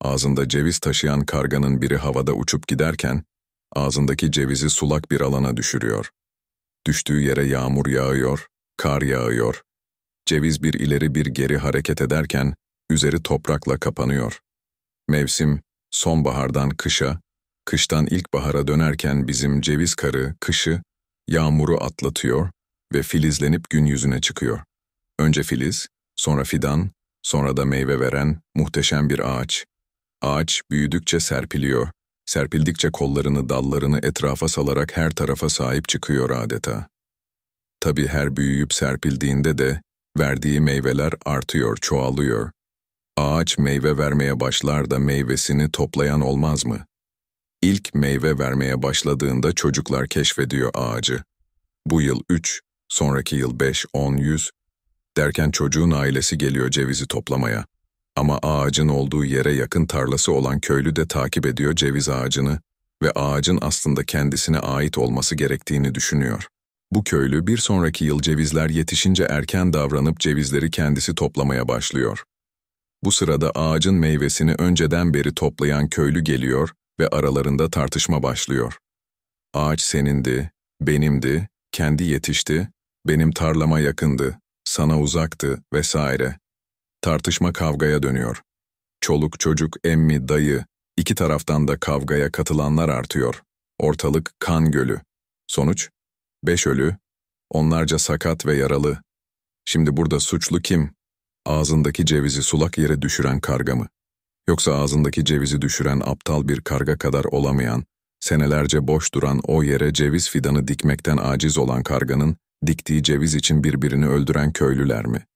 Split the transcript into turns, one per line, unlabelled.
Ağzında ceviz taşıyan karganın biri havada uçup giderken, ağzındaki cevizi sulak bir alana düşürüyor. Düştüğü yere yağmur yağıyor, kar yağıyor. Ceviz bir ileri bir geri hareket ederken, üzeri toprakla kapanıyor. Mevsim, sonbahardan kışa, kıştan ilkbahara dönerken bizim ceviz karı, kışı, yağmuru atlatıyor ve filizlenip gün yüzüne çıkıyor. Önce filiz, sonra fidan, sonra da meyve veren muhteşem bir ağaç. Ağaç büyüdükçe serpiliyor. Serpildikçe kollarını dallarını etrafa salarak her tarafa sahip çıkıyor adeta. Tabi her büyüyüp serpildiğinde de verdiği meyveler artıyor, çoğalıyor. Ağaç meyve vermeye başlar da meyvesini toplayan olmaz mı? İlk meyve vermeye başladığında çocuklar keşfediyor ağacı. Bu yıl 3, sonraki yıl 5, 10, 100 derken çocuğun ailesi geliyor cevizi toplamaya. Ama ağacın olduğu yere yakın tarlası olan köylü de takip ediyor ceviz ağacını ve ağacın aslında kendisine ait olması gerektiğini düşünüyor. Bu köylü bir sonraki yıl cevizler yetişince erken davranıp cevizleri kendisi toplamaya başlıyor. Bu sırada ağacın meyvesini önceden beri toplayan köylü geliyor ve aralarında tartışma başlıyor. Ağaç senindi, benimdi, kendi yetişti, benim tarlama yakındı, sana uzaktı vesaire. Tartışma kavgaya dönüyor. Çoluk çocuk, emmi, dayı, iki taraftan da kavgaya katılanlar artıyor. Ortalık kan gölü. Sonuç? Beş ölü, onlarca sakat ve yaralı. Şimdi burada suçlu kim? Ağzındaki cevizi sulak yere düşüren karga mı? Yoksa ağzındaki cevizi düşüren aptal bir karga kadar olamayan, senelerce boş duran o yere ceviz fidanı dikmekten aciz olan karganın diktiği ceviz için birbirini öldüren köylüler mi?